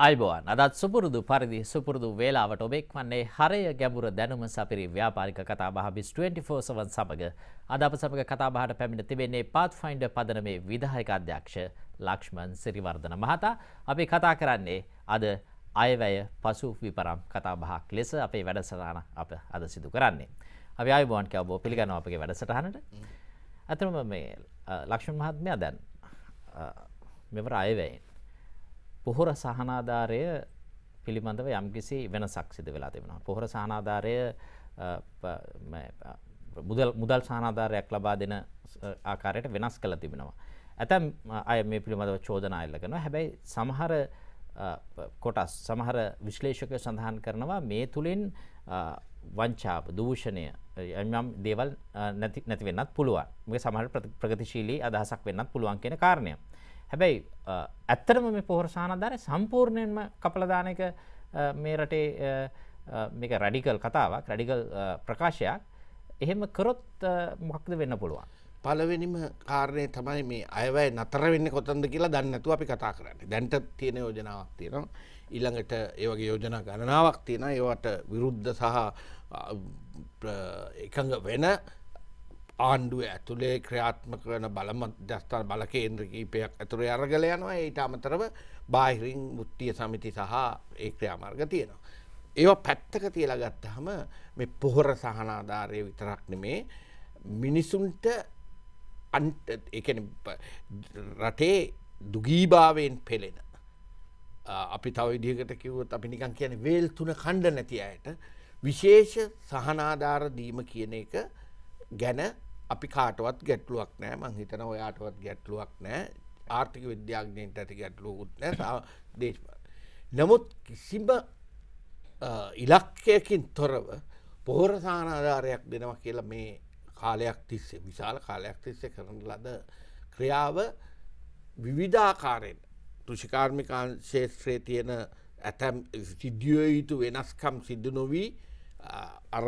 අයිබෝන් අදත් සුපුරුදු පරිදි සුපුරුදු වේලාවට ඔබෙක් වන්නේ හරය ගැඹුර දැනුම සපිරි ව්‍යාපාරික කතාබහ බිස් 24/7 සමග අද අප සමග කතාබහට පැමිණ තිබෙන්නේ Pathfinder පදනමේ විධායක අධ්‍යක්ෂ ලක්ෂ්මන් සිරිවර්ධන මහතා. අපි කතා කරන්නේ අද අයවැය පසු විපරම් කතාබහක් ලෙස අපේ වැඩසටහන අප අද සිදු කරන්නේ. අපි අයිබෝන් කියවෝ පිළිගන්නවා අපගේ වැඩසටහනට. අතරම මේ ලක්ෂ්මන් මහත්මයා දැන් මෙවර අයවැයෙන් පොහොර සහනාධාරය පිළිබඳව යම්කිසි වෙනසක් සිද වෙලා තිබෙනවා. පොහොර සහනාධාරය මුදල් මුදල් සහනාධාරයක් ලබා දෙන ආකාරයට වෙනස් කළ තිබෙනවා. ඇතැම් අය මේ පිළිබඳව චෝදනා එල්ල කරනවා. හැබැයි සමහර කොටස් සමහර විශ්ලේෂකය සඳහන් කරනවා මේ තුළින් වංචාප දූෂණය යම් දේවල් නැති වෙන්නත් පුළුවන්. මේ සමහර ප්‍රගතිශීලී අදහසක් වෙන්නත් පුළුවන් කියන කාරණය. හැබැයි ඇත්තරම මේ පොහරසානධාරය සම්පූර්ණයෙන්ම කපලදානක මේ රටේ මේක රඩිකල් කතාවක් රඩිකල් ප්‍රකාශයක් එහෙම කරොත් මොක්ද වෙන්න පුළුවන්. පලවෙනිම කාරණය තමයි මේ අයවයි නතරවෙන්න කොතන්ද කියලා දන්නතු අපි කතා කරන්න දැන්ට තියෙන යෝජනාවක් තියෙනවා ඉළඟට ඒවගේ යෝජනා ගණනාවක් තියෙන ඒවට විරුද්ධ සහ එකඟ වෙන ආණ්ඩුව ඇතුළේ ක්‍රියාත්මක වන බලම දස්ථාන බලකේන්ද්‍ර කීපයක් ඇතුර අරගල යනවා ඊට අමතරව බාහිරින් මුත්තිය සමිති සහ ඒ ක්‍රියාමාර්ග තියෙනවා. ඒවා පැත්තක තියලා ගත්තහම මේ පොහොර සහනාධාරය විතරක් නෙමේ මිනිසුන්ට රටේ දුගීභාවයෙන් පෙළෙන. අපි තව ඉදිකට කිව්වත් අපි නිකන් කියන වේල් තුන කණ්ඩ නැති අයට විශේෂ සහනාධාර දීම කියන එක ගැන අපි කාටවත් ගැටලුවක් නෑ මං හිතන ඔයාටවත් ගැටලුවක් නෑ ආර්ථික විද්‍යාඥයට ඇති ගැටලුවකුත් නෑ දේශ නමුත් කිසිම ඉලක්කයකින් තොරව පොහොර සානාධාරයක් දෙනවා කියලා මේ කාලයක් තිස්සේ විශාල කාලයක් තිස්සේ කරන ලද ක්‍රියාව විවිධාකාරයෙන් තුෂිකාර්මිකාන් ශේත්‍රයේ තියෙන ඇතැම් සිද්ධියයුතු වෙනස්කම් සිද්ධ නොවී අර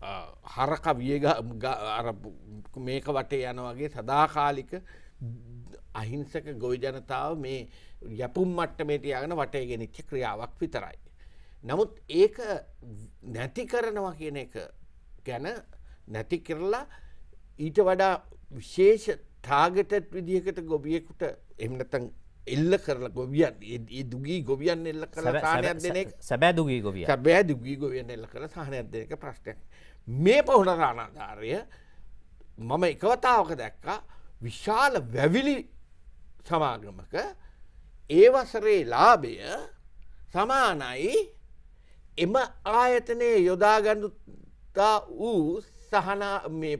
හරක වියග මේක වටේ යන වගේ සදාකාලික අහිංසක ගොවි ජනතාව මේ යැපුම් මට්ටමේ තියාගෙන වටේ ගෙනච්ච ක්‍රියාවක් විතරයි. නමුත් ඒක නැති කරනවා කියන එක ගැන නැති කරලා ඊට වඩා විශේෂ තාගටත් විදිහකට ගොබියෙකුට එමනතන් එල්ල කරලා ගොවියන් ඒ දුගී ගොවියන් එල්ල කර සානයක් දෙනෙක් සැබෑ දුගී ගොවිය සැබෑ දුගී ගොවියන් එල්ල කර සහනයක් දෙක ප්‍රශ්ටයක් මේ පොහොට රාණධාරය මම එකවතාවක දැක්කා විශාල වැවිලි සමාගමක ඒ වසරේ ලාභය සමානයි එම ආයතනයේ යොදාගඩුතා වූ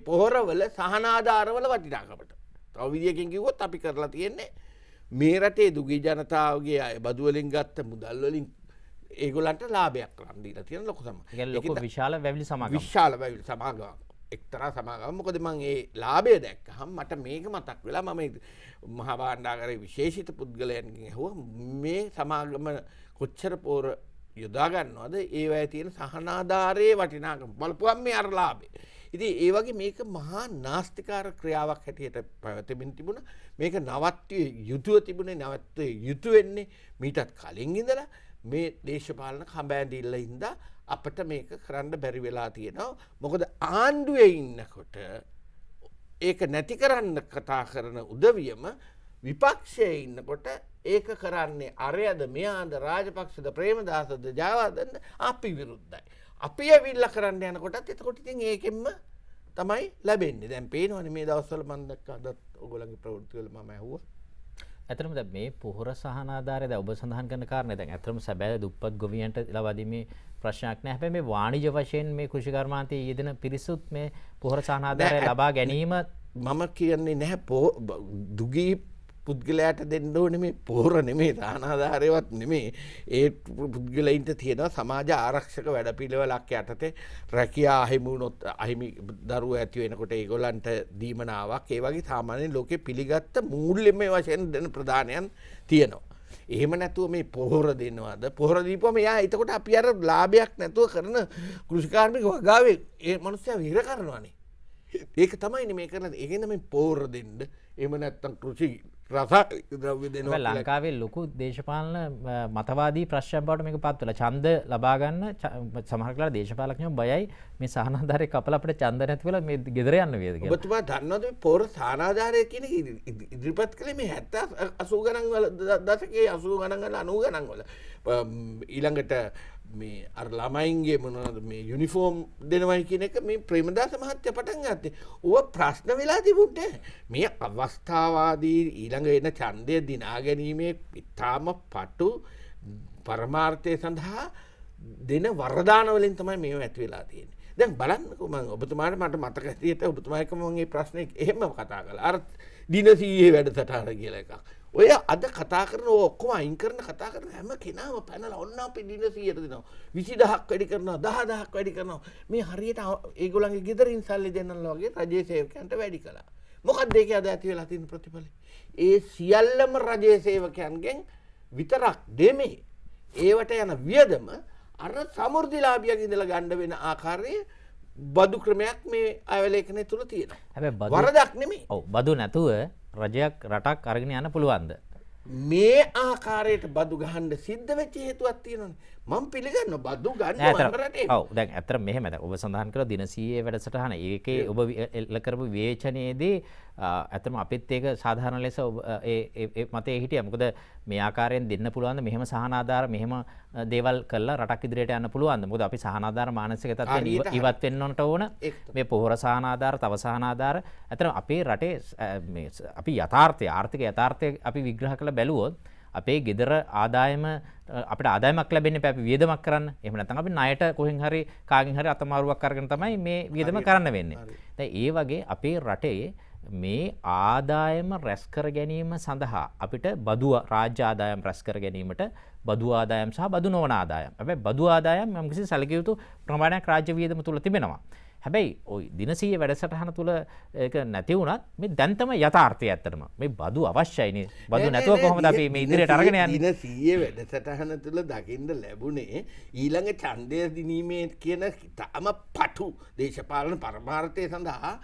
පොහොරවල සහනාධාරවල වටිනාකමට තව විදිියකින් කිවොත් අපි කරලා තියෙන්නේ මේ රටේ දුගී ජනතාවගේ අය බදුවලින් ගත්ත මුදල්වලින් ඒගොලන්ට ලාභයක් රන්දීල තියෙන ලොකුසම ලොක විශාල වැවිලි සම විශාල වැවිල් සමාගාව එක්තර සමාගම මොකද මං ඒ ලාබය දැක්ක හම් මට මේක මතක් වෙලා මම මහාබාණ්ඩාකර විශේෂිත පුද්ගලයන්ගේ හුව මේ සමාගම කොච්චර පෝර යොදාගන්නවද ඒවැ තියෙන සහනාධාරයේ වටිනාකම බලපුුවන් මේ අරලාබේ. ඉති ඒ වගේ මේක මහා නාස්තිකාර ක්‍රියාවක් හැටියට පැවතමින් තිබුණ මේක නවත්වය යුතුව තිබුණේ නවත්වය යුතු වෙන්නේ මීටත් කලින් ඉඳලා මේ දේශපාලන කම්බෑන්ඩිල්ල හින්ද අපට මේක කරන්න බැරි වෙලා තියෙනවා. මොකද ආණ්ඩුවේ ඉන්නකොට ඒක නැති කරන්න කතා කරන උදවියම විපක්ෂය ඉන්නකොට ඒක කරන්නේ අරයද මෙයාද රාජපක්ෂද ප්‍රේමදාසද ජාවාදන්න අපි විරුද්ධයි. අපි ඇවිල්ල කරන්න යනකොටත් එතකොට ඉතින් ඒකෙන්ම තමයි ලැබෙන්නේ දැන් පේනවන මේ දවස්සල මන්දක් අදත් ඔගොලගේ ප්‍රවෘතිවල ම ඇහුව ඇතරම ද මේ පොහොර සහනාධාරය ද ඔබ සඳහන් කරන කාරණය දැන් ඇතරම සැබෑ දුප්පත් ගොවියන්ට ලබදීමේ ප්‍රශ්නයක් නෑ හැබැයි මේ වාණිජ වශයෙන් මේ කෘෂිකර්මාන්තයේ යෙදෙන පිරිසුත් මේ පොහොර සහනාධාරය ලබා ගැනීම මම කියන්නේ නැහැ දුගී පුද්ගලයාට දෙන්න ඕන මේ පෝර නෙමේ දානාධාරයවත් නෙමේ ඒ පුද්ගලයින්ට තියෙන සමාජ ආරක්ෂක වැඩ පිළිවලක් යටතේ රැකයා අහිමුණොත් අහිමි දරුව ඇතිවෙනකොට ඒගොලන්ට දීමනාවක් ඒ වගේ සාමානයෙන් ලෝකෙ පිළිගත්ත මූල්ලෙ මේ වශයෙන් දෙන ප්‍රධානයන් තියෙනවා. එහෙම නැතුව මේ පොහොර දෙනවාද පොහොරදීපම යා එතකොට අපි අර ලාභයක් නැතුව කරන කෘෂිකාර්මික වගාවේ ඒ මනුස්සය විර කරනවානේ. ඒක තමයිනි මේ කරන එකන්න මේ පෝර දෙන්න එම නැත්තම් කෘෂි රස ද්‍රව්‍ය දෙනවා ලංකාවේ ලොකු දේශපාලන මතවාදී ප්‍රශ්න බවට මේක පත් වෙලා ඡන්ද ලබා ගන්න සමහර කාලා දේශපාලකයන් බයයි මේ සහනාධාරය කපලා අපිට ඡන්ද නැති වෙලා මේ ගෙදර යන්න වේද කියලා. ඔබතුමා දන්නවද මේ පොර සහනාධාරය කියන එක ඉදිරිපත් කළේ මේ 70 80 ගණන් වල දශකයේ 80 ගණන් වල 90 ගණන් වල ඊළඟට මේ අර ළමයින්ගේ මොනද මේ යුනිෆෝර්ම් දෙනවයි කියන එක මේ ප්‍රේමදාස මහත්්‍ය පටන් ගත්තේ ඕ ප්‍රශ්න වෙලා තිබුට මේ අවස්ථාවාදී ඊළඟ එන චන්දය දිනාගැනීමේ ඉතාම පටු පරමාර්ථය සඳහා දෙන වරදානවලින් තමයි මේ ඇත් වෙලා තියෙන දැන් බලන්නකුම ඔබතුමාට මට මතකතියට ඔබතුමායකමගේ ප්‍රශ්නය එහෙම කතා කළ අර දිනසීයේ වැඩ සටාන කියල එකක් ඔය අද කතා කරන ඔක්කොම අයින් කරන කතා කරන හැම කෙනාම පැනල ඔන්න අපි දින සියයට දෙනවා විසි දහක් වැඩි කරනවා දහ දහක් වැඩි කරනවා මේ හරියට ඒගොලන්ගේ ගෙදර ඉන්සල්ලි දෙන්නල්ලෝගේ රජේසේවකන්ට වැඩි කලා මොකක් දෙක අද ඇති වෙලා තින් ප්‍රතිඵල ඒ සියල්ලම රජේසේවකයන්ගෙන් විතරක් දෙමේ ඒවට යන වියදම අර සමුෘදිලාභියක ඉඳල ගණ්ඩ වෙන ආකාරය බදු ක්‍රමයක් මේ අයවලේකනය තුළ තියෙන හැබ වරදක් නෙමේ ඔව බදු නැතුව රජයක් රටක් අරගෙන යන්න පුළුවන්ද. මේ ආකාරයට බදු ගහන්ඩ සිද්ධ වෙච්ච හේතුවත් තියෙනන මං පිළිගන්න බද්දු ගන්න ඔව දැන් ඇතර මෙහමද ඔබ සඳහන් කර දිනසයේ වැඩසටහන ඒකේ ඔබ එල්ල කරපු වේචනයේදී ඇතම අපිත් ඒක සාධාරණ ලෙස මතේ හිටිය මොකද මේ ආකාරයෙන් දෙන්න පුළුවන්ද මෙහෙම සහනාධාර මෙහෙම දේවල් කල්ලා රටක් ඉදිරියට යන්න පුළුවන්ද මොකද අපි සහනාධාර මානසික තත්ත්වයෙන් ඉවත් වෙන්න ඕන මේ පොහොර සහනාධාර තව සහනාධාර ඇතර අපේ රටේ අපි යථාර්ථය ආර්ථික යථාර්ථය අපි විග්‍රහ කළ බැලුවොත් අපේ ගෙදර ආදායම අපට ආදායමක් ලැබෙන්නේ අපි වියදමක් කරන්න. එහෙම නැත්නම් අපි ණයට කොහෙන් හරි කාගෙන් හරි අතමාරුවක් අරගෙන තමයි මේ වියදම කරන්න වෙන්නේ. දැන් ඒ වගේ අපේ රටේ මේ ආදායම රැස්කර ගැනීම සඳහා අපිට බදුව රාජ්‍ය ආදායම් රැස්කර ගැනීමට බදු ආදායම් සහ බදු නොවන ආදායම්. හැබැයි බදු ආදායම් යම්කිසි සැලකිය යුතු ප්‍රමාණයක් රාජ්‍ය වියදම තුල තිබෙනවා. හැබැයි ඔයි දිනසීය වැඩසටහන තුළ ඒක නැති වුණත් මේ දැන් තමයි යථාර්ථය ඇත්තටම. මේ බදු අවශ්‍යයිනේ. බදු නැතුව කොහොමද අපි මේ ඉදිරියට අරගෙන යන්නේ? දිනසීය වැඩසටහන තුළ දකින්න ලැබුණේ ඊළඟ ඡන්දය දිනීමේ කියන තාම පටු දේශපාලන පරමාර්ථය සඳහා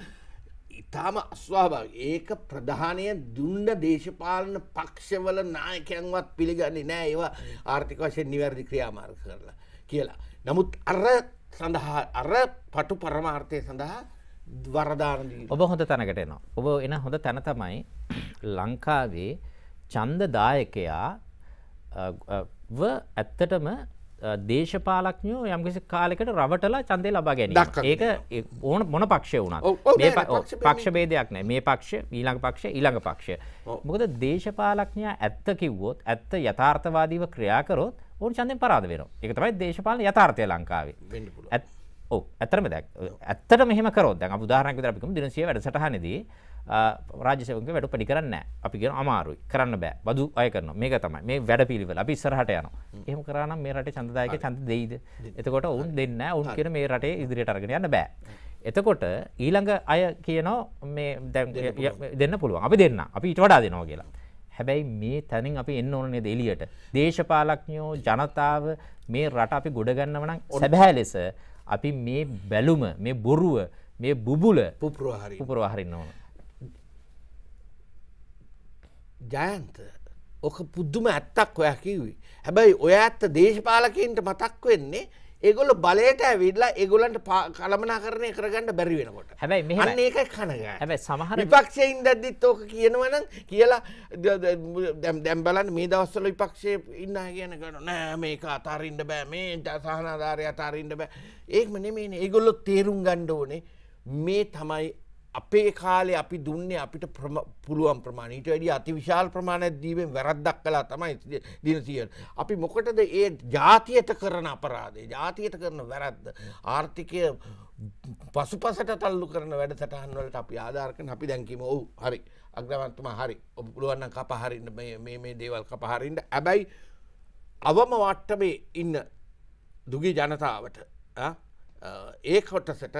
ඉතාම අස්වාභාව ඒක ප්‍රධානය දුන්න දේශපාලන පක්ෂවල නායකයන්වත් පිළිගන්නේ නෑ ඒවා ආර්ථික වශයෙන් නිවැරදි ක්‍රියාමාර්ග කරලා කියලා. නමුත් අර සඳහා අර පටු පරමාර්ථය සඳහා වරදාරදී ඔබ හොඳ තැනකට එනවා. ඔබ එන හොඳ තැන තමයි ලංකාවේ ඡන්ද දායකයා ව ඇත්තටම දේශපාලක්ඥෝ යම්කිසි කාලෙකට රවටලා ඡන්දය ලබා ගැනීම. ඒක ඕන මොන පක්ෂය වුණත් මේ පක්ෂ ભેදයක් නැහැ. මේ පක්ෂ ඊළඟ පක්ෂ ඊළඟ පක්ෂය. මොකද දේශපාලක්ඥයා ඇත්ත කිව්වොත් ඇත්ත යථාර්ථවාදීව ක්‍රියා කරොත් ඕන් චන්දෙන් පරාද වෙනවා. ඒක තමයි දේශපාලන යථාර්ථය ලංකාවේ. වෙන්න පුළුවන්. ඔව් ඇත්තටම දැක් ඇත්තට මෙහෙම කරොත් දැන් අපි උදාහරණයක් විතර අපි කියමු දිනසිය වැඩසටහනේදී රාජ්‍ය සේවකයන්ගේ වැඩ උපඩි කරන්නේ නැහැ. අපි කියන අමාරුයි. කරන්න බෑ. බදු අය කරනවා. මේක තමයි. මේ වැඩපිළිවෙල. අපි ඉස්සරහට යනවා. එහෙම කරා නම් මේ රටේ ඡන්දදායකේ ඡන්ද දෙයිද? එතකොට ඔවුන් දෙන්නේ නැහැ. ඔවුන් කියන මේ රටේ ඉදිරියට අරගෙන යන්න බෑ. එතකොට ඊළඟ අය කියනවා මේ දැන් දෙන්න පුළුවන්. අපි දෙන්න. අපි ඊට වඩා දෙනවා කියලා. හැබැයි මේ තැනින් අපි එන්න ඕන නේද එළියට දේශපාලඥයෝ ජනතාව මේ රට අපි ගොඩ ගන්නව නම් සැබෑ ලෙස අපි මේ බැලුම මේ බොරුව මේ බුබුල පුපුරවා හරි පුපුරවා හරින්න ඕන ජයන්ත ඕක පුදුම ඇත්තක් ඔයා කිව්වේ හැබැයි ඔය ඇත්ත දේශපාලකයන්ට මතක් වෙන්නේ ඒගොල බලයට ඇවිල්ලා ඒගොලන්ට කළමනා කරණය කරගන්න බැරි වෙනකොට හැබයි මෙ ඒක කනග හැබ සමහර විපක්ෂයෙන් දැද්දිත් ඕක කියනවනම් කියලා දැම් දැම්බලන් මේ දවස්සල විපක්ෂය ඉන්න කියන කන නෑ මේක අතාරන්ට බෑ මේ සහනාධාරය අතාරන්ට බෑ ඒක්ම නෙමේ ඒගොල්ලො තේරුම් ගණ්ඩ ඕනේ මේ තමයි අපේ කාලේ අපි දුන්නේ අපිට පුළුවන් ප්‍රමාණීට වැඩි අති විශාල් ප්‍රමාණයක් දීමෙන් වැරද්දක් කලා තමයි දිනසියල්. අපි මොකටද ඒ ජාතියට කරන අපරාධේ ජාතියට කරන වැරද්ද. ආර්ථිකය පසුපසට තල්ලු කරන වැඩසටහන්වලට අපි ආධාරකන අපි දැන්කිම ඔවු හරි අග්‍රවන්තුම හරි ඔබ පුළුවන්න කපහරින්න මේ දේවල් කපහරින්ට ඇබැයි අවම වට්ටමේ ඉන්න දුගී ජනතාවට ඒ කොටසට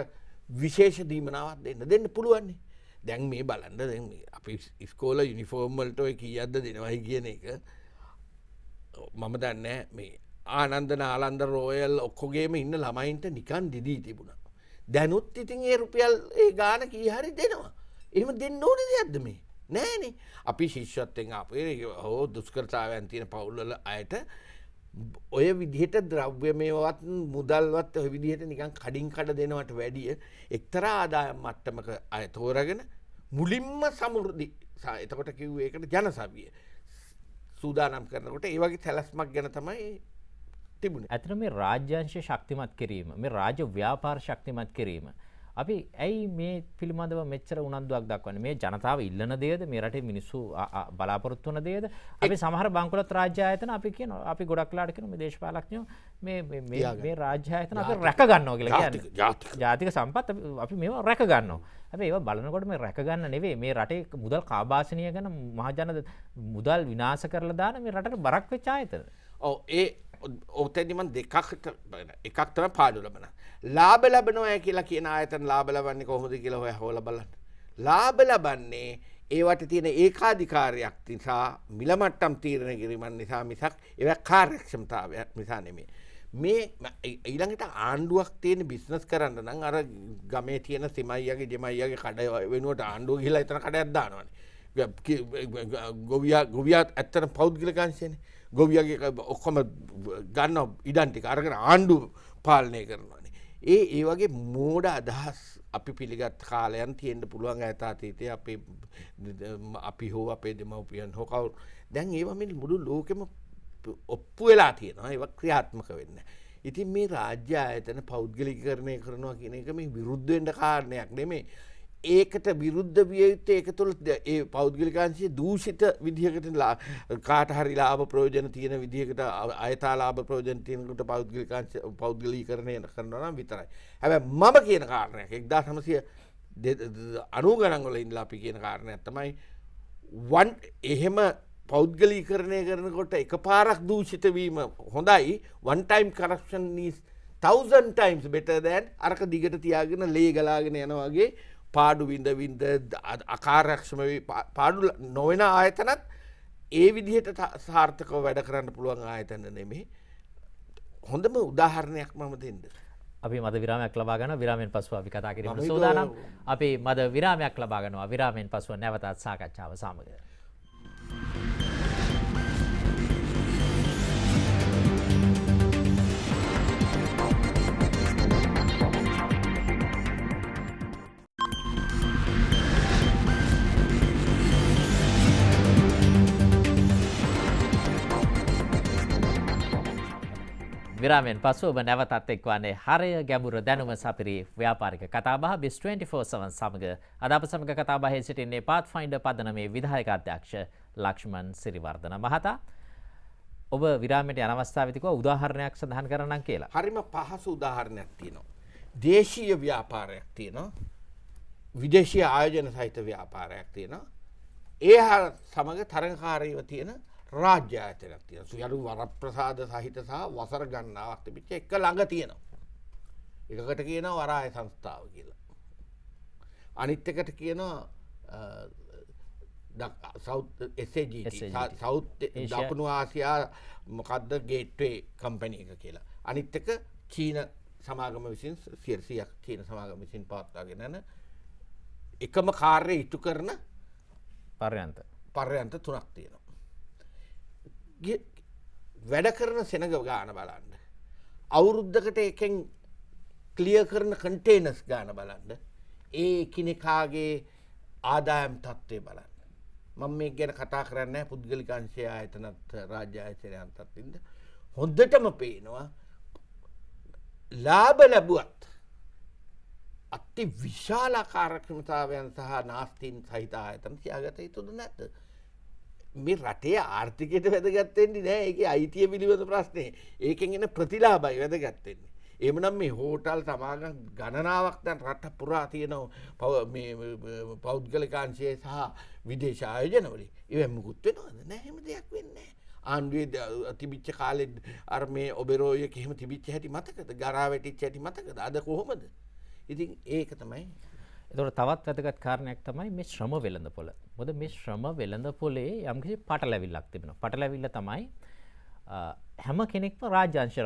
විශේෂ දීමනාවත් දෙන්න දෙන්න පුළුවන්නේ දැන් මේ බලන්ඩ දෙ අපි ඉස්කෝල යුනිෆෝර්මල්ට ඔය කිය අද දෙනවයි කියන එක මම දන්න මේ ආනන්ද නාලන්ද රෝයල් ඔක්කොගේම ඉන්න ළමයින්ට නිකන් දිදී තිබුණා. දැනුත් ඉතින් ඒ රුපියල් ඒ ගාන කීහරි දෙනවා. එම දෙන්න ඕන දෙයක්ද මේ නෑනේ අපි ශිෂ්‍යත්තෙන් අපේ හෝ දුස්කරතාවයන් තියෙන පවුල්ල අයට ඔය විදිහට ද්‍රව්‍යමයවත් මුදල්වත් ඔය විදිහට නිකන් කඩින් කඩ දෙනවට වැඩිය එක්තරා ආදායම් මට්ටමක අය තෝරගෙන මුලින්ම සමුෘදි එතකොට කිව් ඒකට ජන සවිය සූදානම් කරනකොට ඒ වගේ සැලස්මක් ගැන තමයි තිබුණ. ඇතන මේ රාජ්‍යංශ ශක්තිමත් කිරීම මේ රාජ ව්‍යාපාර ශක්තිමත් කිරීම. අපි ඇයි මේ පිළිබඳව මෙච්චර උනන්දුවක් දක්වන්නේ මේ ජනතාව ඉල්ලන දේද මේ රටේ මිනිස්සු බලාපොරොත්තු වන දේද අපි සමහර බංකුලත් රාජ්‍ය ආයතන අපි කියනවා අපි ගොඩක් ලාට කියනවා මේ දේශපාලකයෝ මේ මේ මේ රාජ්‍ය ආයතන අපි රැක ගන්නවා කියලා කියන්නේ ජාතික සම්පත් අපි මේවා රැක ගන්නවා හැබැයි ඒවා බලනකොට මේ රැක ගන්න නෙවෙයි මේ රටේ මුදල් කාබාසනිය ගැන මහජන මුදල් විනාශ කරලා දාන මේ රටට බරක් වෙච්ච ආයතන ඔව් ඒ ඕතැනිම දෙකක්ට එකක් තම පාඩු ලබන. ලාබ ලබනොය කියලා කියන අතන් ලාබ ලබන්නේ කොහොද කියලා හොය හෝල බලන්න. ලාබ ලබන්නේ ඒවට තියෙන ඒකාධිකාරයක් නිසා මිලමට්ටම් තීරණ කිරීමන් නිසා මිසක් එව කාර්යක්ෂමතාවයක් නිසා නෙමේ. මේ ඊළඟට ආණ්ඩුවක් තියෙන බිස්නස් කරන්න නම් අර ගමේ තියෙන සිමයියගේ ජෙමයියගේ කඩ වෙනුවට ආණ්ඩුව කියලා එතන කඩයක් දානවනේ. ගොවියා ගොවියාත් ඇත්තට පෞද්ගලිකංශයනේ. ගොවියගේ ඔක්කොම ගන්න ඉඩන්ටික අරගෙන ආණ්ඩු පාලනය කරනවානේ. ඒ ඒ වගේ මෝඩ අදහස් අපි පිළිගත් කාලයන් තියෙන්ට පුළුවන් ඇතාතීතය අපේ අපි හෝ අපේ දෙමවපියන් හොකවු් දැන් ඒවමින් මුළු ලෝකෙම ඔප්පු වෙලා තියෙනවා ඒව ක්‍රියාත්මක වෙන්න. ඉතින් මේ රාජ්‍ය ආයතන පෞද්ගලි කරණය කරනවා කියන එක මේ විරුද්ධෙන්ට කාරණයක් නෙමේ ඒකට විරුද්ධ වියයුත්ත එක තුළ ඒ පෞද්ගලිකාංශයේ දූෂිත විදිහකට කාට හරි ලාභ ප්‍රයෝජන තියෙන විදිහකට අයතාලාභ ප්‍රයෝජන තියෙනකට පෞද්ගලිකාංශ පෞද්ගලී කරණය කරනවා නම් විතරයි. හැබැයි මම කියන කාරණයක් එක්දා සමසය අනු ගණන්වල ඉඳලා අපි කියන කාරණයක් තමයි වන් එහෙම පෞද්ගලී කරණය කරනකොට එක පාරක් දූෂිතවීම හොඳයි one time corruption nice thousand times better දැන් අරක දිගට තියාගෙන ලේ ගලාගෙන යනවාගේ පාඩු විඳවින්ද අකාරක්ෂම පාඩු නොවෙන ආයතනත් ඒ විදිහට සාර්ථකව වැඩ කරන්න පුළුවන් ආයතන නෙමේ හොඳම උදාහරණයක් මම දෙන්න. අපි මද විරාමයක් ලබා ගන විරාමෙන් පසුව අපි කතා කිරීම සූදානම් අපි මද විරාමයක් ලබාගනවා විරාමෙන් පසුව නැවතත් සාකච්ඡාව සමග. Thank you. විරාමෙන් පසු ඔබ නැවතත් එක්වන්නේ හරය ගැඹුරු දැනුම සපිරි ව්‍යාපාරික කතාබහ බිස් 24/7 සමග අද අප සමග කතාබහේ සිටින්නේ Pathfinder පදනමේ විධායක අධ්‍යක්ෂ ලක්ෂ්මන් සිරිවර්ධන මහතා. ඔබ විරාමයට යන අවස්ථාවේදී කිව්වා උදාහරණයක් සඳහන් කරන්නම් කියලා. හරිම පහසු උදාහරණයක් තියෙනවා. දේශීය ව්‍යාපාරයක් තියෙනවා. විදේශීය ආයෝජන සහිත ව්‍යාපාරයක් තියෙනවා. ඒ හා සමග තරගකාරීව තියෙන රාජ්‍ය ආයතනයක් තියෙන සුයරු වරප්‍රසාද සහිත සහ වසර ගන්නාවක් තිබිච්ච එක ළඟ තියෙනවා. එකකට කියන වරාය සංස්ථාව කියලා. අනිත් එකට කියනවා සෞ දකුණු ආසියා මොකක්ද ගේට්වේ කම්පැනි එක කියලා. අනිත් එක චීන සමාගම විසින් සියරසියක් චීන සමාගම විසින් පවත්වාගෙන යන එකම කාර්ය ඉටු කරන පර්යන්ත පර්යන්ත තුනක් තියෙනවා. වැඩ කරන සෙනග ගාන බලන්න. අවුරුද්ධකට එකෙන් කලිය කරන කන්ටේනස් ගාන බලන්න ඒ කිනෙකාගේ ආදායම් තත්ත්වය බලන්න. මං මේ ගැන කතා කරන්න පුද්ගලිකංශය ආයතනත් රාජ්‍යාචරයන්තත්තින්ද. හොද්දටම පේනවා ලාබ ලැබුවත් අත්ති විශාලාකාරක්ෂමතාවයන් සහ නාස්තීන් සහිතා ආයතන තියාගත යුතුද නැත. මේ රටේ ආර්ථිකයට වැදගත්තෙන්නේ නෑ එක අයිතිය පිළිබඳ ප්‍රශ්නය ඒකෙන් එන ප්‍රතිලාබයි වැදගත්තෙන්නේ. එමනම් මේ හෝටල් තමාග ගණනාවක් දැන් රට පුරා තියනව පෞද්ගලකාංශය සහ විදේශායෝජනවලින් ඉවැ මුකුත්වෙනවද නැහෙම දෙයක් වෙන්නේ. ආණ්ඩුවේ තිබිච්ච කාලෙඩ් අර්මය ඔබෙරෝය කෙම තිබිච්ච හැටි මතකද ගරා වැටිච් ඇටි මතකද අද කොහොමද. ඉතින් ඒක තමයි එතකොට තවත් වැදගත් කාරණයක් තමයි මේ ශ්‍රම වෙළඳ පොළ. මොකද මේ ශ්‍රම වෙළඳ පොලේ යම්කිසි පටලැවිල්ලක් තිබෙනවා. පටලැවිල්ල තමයි හැම කෙනෙක්ම රාජ්‍යංශ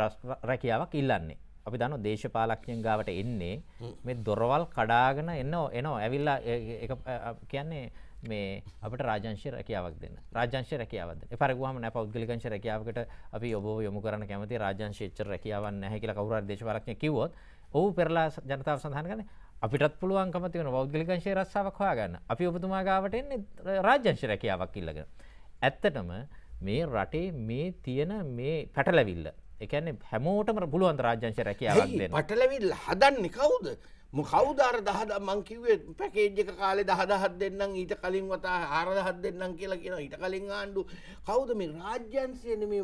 රැකියාවක් ඉල්ලන්නේ. අපි දන්නවා දේශපාලකයන් ගාවට එන්නේ මේ දොරවල් කඩාගෙන එනවා එනවා. ඇවිල්ලා කියන්නේ මේ අපට රාජංශ රැකියාවක් දෙන්න. රාජංශ රැකියාවක් දෙන්න. ඒ පරිගුවම නෑ පෞද්ගලිකංශ රැකියාවකට අපි ඔබව යොමු කරන්න කැමති රාජංශ එච්චර රැකියාවක් නැහැ කියලා කවුරු හරි දේශපාලකයෙක් කිව්වොත් ඔව් පෙරලා ජනතාව සඳහන් කරන්නේ අපිටත් පුළුවන්කම තියෙන බෞද්ධලික අංශයේ රස්සාවක් හොයාගන්න. අපි ඔබතුමා ගාවට එන්නේ රාජ්‍ය අංශ රැකියාවක් ඉල්ලගෙන. ඇත්තටම මේ රටේ මේ තියෙන මේ පැටලවිල්ල. ඒ කියන්නේ හැමෝටම පුළුවන් රාජ්‍ය අංශ රැකියාවක් දෙන්න. පැටලවිල්ල හදන්නේ කවුද? කවුදාර දහද මං කිවේ පැකේජ්ජක කාලේ දහදහත් දෙන්නම් ඊට කලින් වතා හරදහත් දෙන්නම් කියලා කියෙන ඊට කලින් ආණ්ඩු කවුද මේ රාජ්‍යන්සයන මේ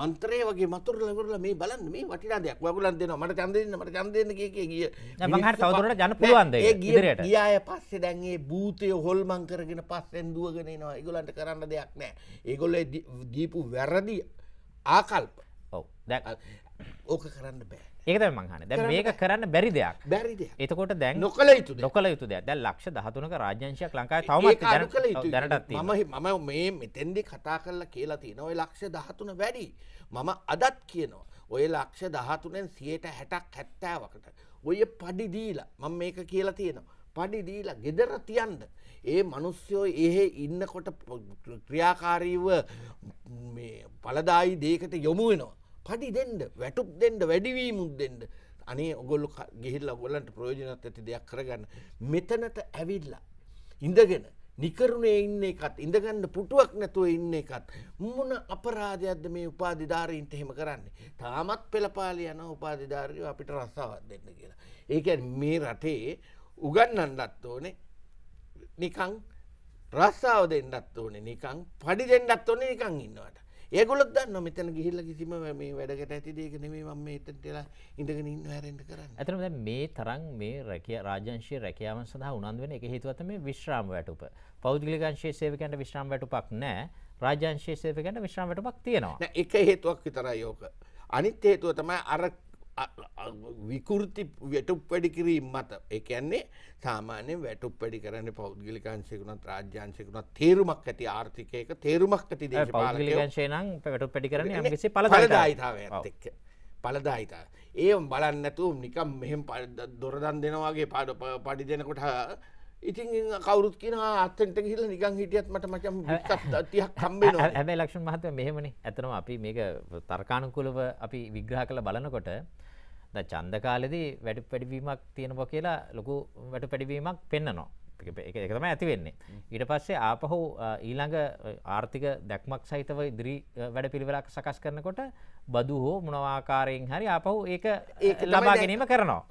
මන්ත්‍රේ වගේ මතුර ලවරල මේ බලන්න මේ වටිනා දෙයක් වගුලන් දෙන මට චන්දන්න මට චන්දන කිය ගිය තවරට ජන පුළුවන්ද ගියට ගියාය පස්සේ දැන්ගේ භූතය හොල්මං කරගෙන පස්සෙන් දුවගෙනනවා ඉගොලන්ට කරන්න දෙයක් නෑ ඒගොල්ල දීපු වැරදි ආකල්ප ඔව ඕක කරන්න බෑ ඒකද මංහන දැ මේක කරන්න බැරි දෙයක් බැරිද එතකොට දැන් නොකල යුතු නොකල යුතු දෙ දැ ලක්ෂ දහතුනක රාජංශයක් ලංකායි තවම දැනටත් මම මේ මෙතෙන්දි කතා කරලා කියලා තියෙනඔය ලක්ෂ දහතුන වැඩි මම අදත් කියනවා. ඔය ලක්ෂ දහතුනෙන් සියයට හැටක් හැත්තෑවකට. ඔය පඩිදීලා මං මේක කියලා තියෙනවා. පඩිදීලා ගෙදර තියන්ද. ඒ මනුස්්‍යයෝ එහෙ ඉන්නකොට ක්‍රියාකාරීව පලදායි දේකට යොමු වෙනවා. පඩි දෙන්ඩ වැටුප් දෙන්ඩ වැඩිවීමුත් දෙන්න අනේ ඔගොල්ලු ගෙහිල්ල ගොලන්ට ප්‍රයෝජනත් ඇති දෙයක් කරගන්න මෙතනට ඇවිල්ල ඉඳගෙන නිකරුණේ ඉන්න එකත් ඉඳගන්න පුටුවක් නැතුව ඉන්න එකත් මොන අපරාධයක්ද මේ උපාධිධාරීන්ට හෙම කරන්නේ තාමත් පෙළපාලි යන උපාධිධාරය අපිට රස්සාවත් දෙන්න කියලා ඒක මේ රටේ උගන්නන්නත් ඕනේ නිකං රස්සාාව දෙන්නත් ඕනේ නිකං පඩි දෙන්නත් ඕනේ නිකං ඉන්නවට ඒගොලොත් දන්න මෙතන ගිහිල්ල කිසිම මේ වැඩකට ඇති දේක නෙමේ මම එතටලා ඉඳගෙන ඉන්න හැරෙන්ට කරන්න ඇතනම මේ තරන් මේ රැකිය රාජංශය රැකියාවන් සඳහා උනන්ද වෙන එක හේතුවත මේ විශ්‍රාම වැටුප පෞද්ගලිකංශයේ සේවකයන්ට විශ්‍රාම වැටුපක් නෑ රාජංශයේ සේවකයන්ට විශ්‍රාම වැටුපක් තියෙනවා එක හේතුවක් විතරයි යෝක අනිත් හේතුව තමයි අර විකෘති වැටුප් වැඩි කිරීම මත එකන්නේ සාමාන්‍ය වැටුප් වැඩි කරන්න පෞද්ගලිකන්සයකුණත් රාජ්‍යන්සයකුණත් තේරුමක් ඇති ආර්ථිකයක තේරුමක් ඇති දේ පාගලිකංශයන වැටුප් වැඩි කරන්න යමකිසි පලදායිතාව ඇත්තෙක්ක පලදායිතා ඒ බලන්නතු නිකම් මෙහෙම දොරදන් දෙනවාගේ පාඩ පඩි දෙනකොට ඉතින් කවරුත් කියන අත්තෙන්ට හිල නිකං හිටියත් මට මචම් තියක් කම්බේ හැබැ ලක්ෂණ මහත මෙහෙමනි ඇතනවා අපි මේක තර්කාණකුලව අපි විග්‍රහ කළ බලනකොට චන්ද කාලෙදී වැඩි පැඩිවීමක් තියෙනවා කියලා ලොකු වැට පැඩිවීමක් පෙන්න්නනවා. එකතම ඇති වෙන්නේ. ඊට පස්සේ ආපහු ඊළඟ ආර්ථික දැක්මක් සහිතව ඉදිරි වැඩ පිළිවෙලක් සකස් කරනකොට බදු හෝ මොනවාකාරයෙන් හරි ආපහු ඒක ලබා ගැනීම කරනවා.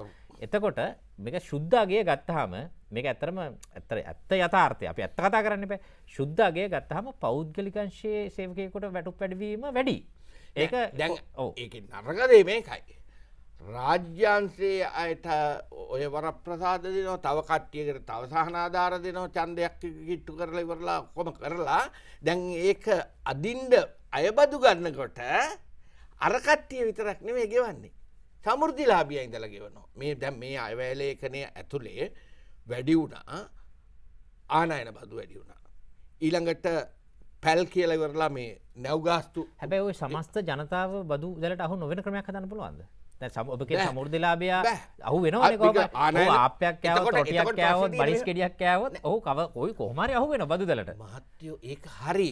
එතකොට මේක ශුද්ධගේ ගත්තහම මේක ඇත්තරම ඇත්තර ඇත්ත යථාර්ථය අපි ඇත්ත කතා කරන්න බෑ ශුද්ධගේ ගත්තහම පෞද්ගලිකංශයේ සේවකයකොට වැටු පැඩවීම වැඩි. ඒක දැන් ඕ ඒ නරගදේ මේකයි. රාජ්‍යන්සේ අයට ඔය වර ප්‍රසාද දෙනවා තව කට්ටියකට තව සහනාධාර දෙනවා චන්දයක් ගිට්ටු කරලා ඉවරලා කොම කරලා දැන් ඒක අදින්ඩ අයබදු ගන්නකොට අරකට්ටිය විතරක් නෙමේ ගෙවන්නේ. සමුෘද්ධිලාභිය ඉඳල ගෙවනවා මේ දැම් මේ අයවැලේකනය ඇතුළේ වැඩි වුණා ආනායන බදු වැඩි වුණා. ඊළඟට පැල් කියලවරලා මේ නැව්ගාස්තු හැබැයි ඔය සමස්ත ජනතාව බදු දලට අහු නොවෙන ක්‍රමයක් හතන්න පුළුවන්ද. සමපක සමුෘදලාබය අහු වෙන ආපයක් කෑවටයක් කෑවත් බරිස් කෙඩියක් කෑවත් ඔහු කව ඔයි කොහමරි අහු වෙන බදුදලට මහත්තයෝ ඒ හරි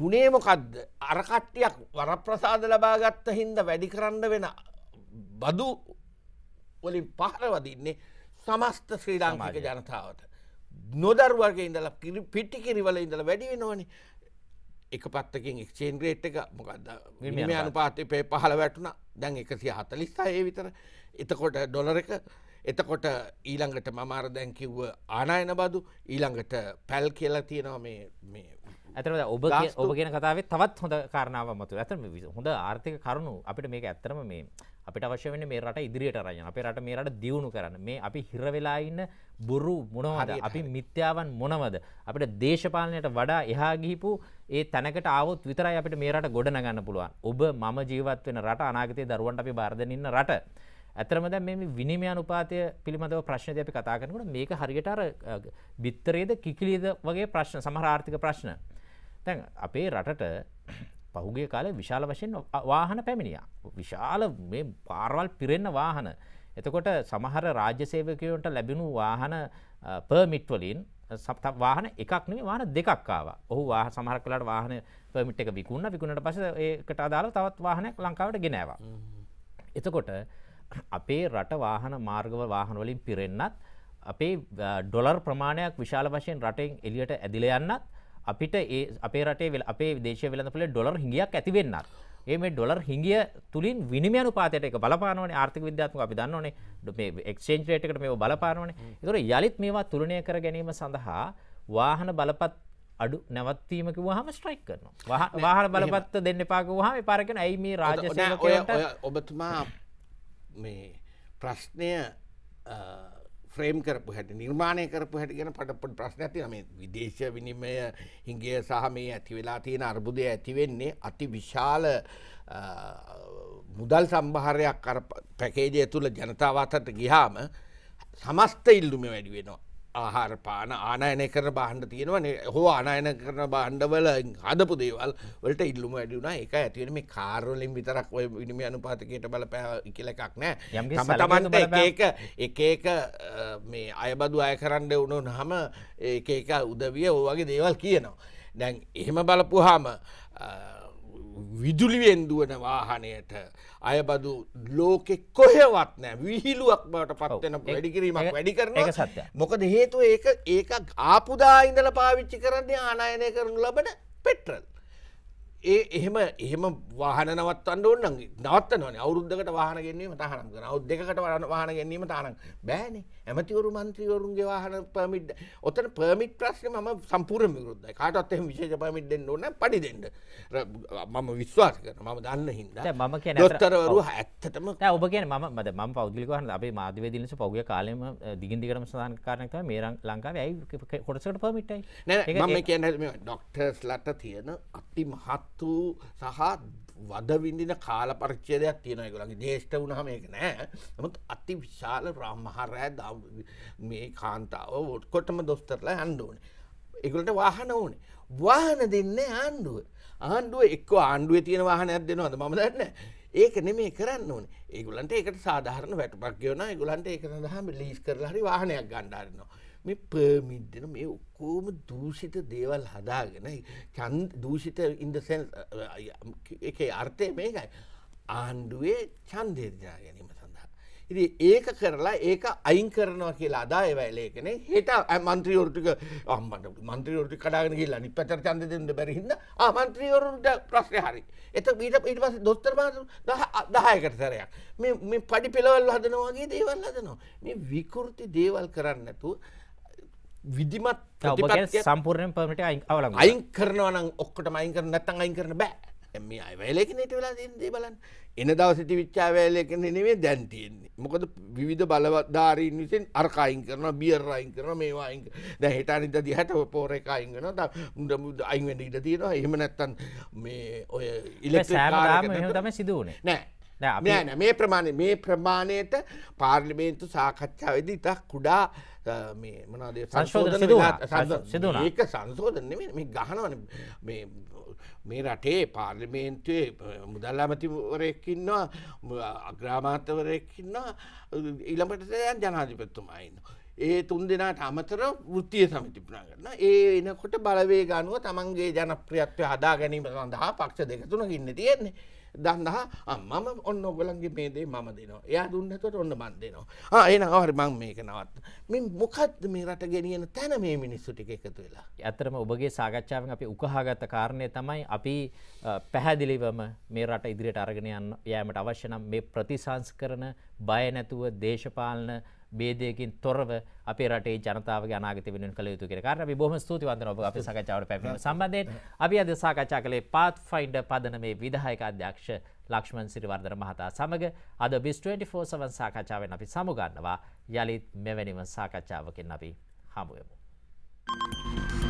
ගුණේමකක්ද අරකට්ටියක් වර ප්‍රසාද ලබාගත්ත හින්ද වැඩි කරන්න වෙන බදු වලින් පහරවදින්නේ සමස්ත ශ්‍රී ලාංකාක ජනතාවට. නොදරුවගේ ඉඳලා පිටි කිරිවල ඉඳලා වැඩි වෙනවනේ එක පත්තකින් එක්ෂේන් ග්‍රේට් එක මොකද මේ අනුපාතය පේ පහල වැටුණ දැන් එකසි හතලිස්සා ඒ විතර එතකොට ඩොලර එක එතකොට ඊළඟට මමාර දැන් කිව්ව ආනායන බදු ඊළඟට පැල් කියලා තියෙනවා මේ ඇතම ඔබ ඔබ කියෙන කතාවේ තවත් හොඳ කාරණාව මතු ඇතම හොඳ ආර්ථික කරුණු අපිට මේක ඇත්තරම මේ අපිට අවශ්‍ය වෙන මේ රට ඉදිරියට රයන අපේ රට මේ රට දියුණු කරන්න මේ අපි හිරවෙලා ඉන්න බොරු මොනවද අපි මිත්‍යාවන් මොනවද අපිට දේශපාලනයට වඩා එහා ගිහිපු ඒ තැනකට ආවොත් විතරයි අපිට මේ රට ගොඩනගන්න පුළුවන් ඔබ මම ජීවත් වෙන රට අනාගතයේ දරුවන්ට අපි බාරදෙන ඉන්න රට ඇතරම දැන් මේ විනිමය අනුපාතය පිළිබඳව ප්‍රශ්නද අපි කතා කරනකොට මේක හරියට අර බිත්තරේද කිකිලියද වගේ ප්‍රශ්න සමහර ආර්ථික ප්‍රශ්න දැන් අපේ රටට පහුගේ කාලේ විශාල වශයෙන් වාහන පැමිණියා. විශාල මේ පාරවල් පිරෙන්න වාහන. එතකොට සමහර රාජ්‍ය සේවකයන්ට ලැබෙනු වාහන පර්මිට් වලින් වාහන එකක් නෙමෙයි වාහන දෙකක් ආවා. ඔහු වාහන සමහර කාලවලට වාහන පර්මිට් එක විකුණා. විකුණනට පස්සේ ඒකට අදාළව තවත් වාහනයක් ලංකාවට ගෙනෑවා. එතකොට අපේ රට වාහන මාර්ගව වාහන වලින් පිරෙන්නත් අපේ ඩොලර් ප්‍රමාණයක් විශාල වශයෙන් රටෙන් එළියට ඇදිලා යන්නත් අපිට ඒ අපේ රටේ අපේ දේශ වෙළඳපොලේ ඩොලර් හිඟියක් ඇති වෙන්නත්. ඒ මේ ඩොලර් හිඟිය තුලින් විනිමය අනුපාතයට ඒක බලපානවනේ ආර්ථික විද්‍යාත්මකව අපි දන්නවනේ මේ එක්ස්චේන්ජ් රේට් එකට මේව බලපානවනේ. ඒතකොට යලිත් මේවා තුලනය කර ගැනීම සඳහා වාහන බලපත් අඩු නැවත්වීම කිව්වහම ස්ට්‍රයික් කරනවා. වාහන බලපත්ත දෙන්න එපා කිව්වහම ඒ පාර කියන ඇයි මේ රාජ්‍ය සේවකයන්ට ඔබතුමා මේ ප්‍රශ්නය ෆ්‍රේම් කරපු හැට නිර්මාණය කරපු හැට ගැන පටපට ප්‍රශ්න ඇති මේ විදේශ විනිමය හිගේ සහ මේ ඇති වෙලා තියෙන අර්බුදය ඇතිවෙන්නේ අති විශාල මුදල් සම්භාරයක් පැකේජය තුළ ජනතාවතට ගිහාම සමස්ත ඉල්ලුම වැඩි වෙනවා ආහාර පාන ආනයනය කරන බාණ්ඩ තියෙනවන හෝ අනයන කරන බාණ්ඩවල හදපු දේවල් වලට ඉල්ලුම වැඩිුණා එක ඇතිවෙන මේ කාරවලින් විතරක් ඔය විනිම අනුපාතිකයට බලපෑ කියල එකක් නෑ තම තමන්ට ඒක එකක මේ අයබදු අය කරන්න වුණු නහම එකක උදවිය ඕවගේ දේවල් කියනවා. දැන් එහෙම බලපුහාම විදුලිවෙන් දුවන වාහනයට අයබදු ලෝකෙ කොහෙවත් නෑ විහිලුවක් බට පත්වෙන වැඩිකිරීමක් වැඩිරන සත්‍ය මොකද හේතුව ඒ ඒක ආපුදා ඉඳල පාවිච්චි කරන්නේ ආනායනය කරනු ලබන පෙට්‍රල්. ඒ එහෙම එහෙම වාහන නවත්තන්න ඕන්න නවත්තනවන අවුද්ධකට වාහනගෙන්ීම තහනම් කන අවුද් දෙකට වරන වාහන ගැනීම තහනම් බෑනේ ඇමතිවරු මන්ත්‍රීවරුන්ගේ වාහන පමිට් ඔතන පමිට් ප්‍රශ්න ම සම්පූර් විරුද්ධ කාටත් එම විශේෂ පමිට් දෙන්න ඕන පඩි දෙන්න මම විශ්වාස කර ම දන්න හිද ම දොස්තරවරු ඇත්තටම ඔබ කියන ම මද ම පෞද්ගලිකවහන් අපේ මාධ්‍යවේදිලස පෞග කාලම දිගින්දිකරම සධානකාරනක මේ ලංකාව ඇයි කොටසට පමිටයි න ම කියන ඩොක්ටර්ස් ලට තියෙන අති මහත් සත්තු සහ වදවිඳින කාලපරිච්චේදයක් තියෙන එකළගේ දේෂ්ට වුණහම එක නෑ නමුත් අති විශාල රම්මහරෑ මේ කාන්තාව ඔොට්කොටම දොස්තරලා හන්ඩුවන එකලට වාහන ඕනේ වාහන දෙන්න ආණ්ඩුව ආණ්ඩුව එක්ක ආණ්ඩුව තියෙන වාහනයක් දෙනවද මම දන්න ඒක නෙමේ කරන්න ඕන ඒගුලන්ට එකට සාධාරන වැටපක් ගයන ගුලන්ට ඒක සඳහම ලිස් කරලා හරි වාහනයක් ගණ්ඩාරනවා මේ ප්‍රමිද්දන මේ ඔක්කෝම දූෂිත දේවල් හදාගෙන චන් දූෂිත ඉන්දසන් එක අර්ථය මේකයි ආණ්ඩුවේ චන්දේර්ජා ගැනීම සඳහා. ඉති ඒක කරලා ඒක අයින් කරනවා කියලා අදා එවැලේකන හෙට මන්ත්‍රීවරටක අම්මට මන්ත්‍රීවරට කඩාගෙන කියලා නි පතර චන්ද දෙන්න බැරිහින්න මන්ත්‍රීවරුන්ට ප්‍රශ්නය හරි. එත මීට ඉට පස දොස්තරමාතු දහයකට සරයක් මේ පඩි පෙළවල් හදනවාගේ දේවල් හදනවා. මේ විකෘති දේවල් කරන්නතු. විදිමත් සම්පූර්ණය පමට අවල අයින් කරනවන ඔක්කට මයින් කර නැතන් අයින් කරන බෑ එම අයවැලෙක නට වෙලා දේ බලන් එන දවසට විච්චාවෑලයක නෙවේ දැන්තියෙන්නේ මොකද විධ බලවධාරීන් විසින් අර්කායින් කරන බියර්රයින් කරන මේවායින් දැ හිටනිද දිහට පෝරකායින්ගන මුඩ අයින්වැට ඉට තියෙනවා එහෙම නැත්තන් මේ ඔය ඉල තම සිදුවනේ නෑ නෑ මේ ප්‍රමාණය මේ ප්‍රමාණයට පාර්ලිමේන්තු සාකච්ඡාවද ඉතා කුඩා මේ මනාදේ සංශෝධන සිදුවන ඒක සංශෝධන මේ ගහනවන මේ රටේ පාර්ලිමේන්තුවේ මුදල්ලාමතිවරයක්කින්නවා අග්‍රාමාතවරයක්කින්නවා ඊළඹට යන් ජනාධිපත්තුමයින්න. ඒ තුන් දෙනාට අමතර ෘතිය සමිතිපනා කරන ඒ එනකොට බලවේ ගනුව තමන්ගේ ජනප්‍රියත්වය හදා ගැනීම සඳහා පක්ෂ දෙක තුන ඉන්න තියෙන්නේ. දන්දහා මම ඔන්න ඔගලන්ගේ මේදේ මම දෙනවා එයා දුන්නතට ඔන්න බන් දෙනවා එන අවරි මං මේක නවත් මෙ මොකක්ද මේ රට ගෙනියන තැන මේ මිනිස්සු ටික එකතු වෙලා ඇතරම ඔබගේ සාකච්ඡාවෙන් අපි උකහාගත කාරණය තමයි අපි පැහැදිලිවම මේ රට ඉදිරියට අරගෙනයන් යෑමට අවශ්‍යනම් මේ ප්‍රතිසංස් කරන බය නැතුව දේශපාලන බේදයකින් තොරව අපේ රටේ ජනතාවගේ අනාගත වෙනුවෙන් කළ යුතු කියලා. කාරණා අපි බොහොම ස්තුතියි වන්දන ඔබ අපේ සාකච්ඡාවට පැමිණීම සම්බන්ධයෙන්. අපි අද සාකච්ඡා කළේ Pathfinder පදනමේ විධායක අධ්‍යක්ෂ ලක්ෂ්මන් සිරිවර්ධන මහතා සමග අද BIS 24/7 සාකච්ඡාවෙන් අපි සමු ගන්නවා. යලිත් මෙවැනිම සාකච්ඡාවකින් අපි හමු වෙමු. Thank you.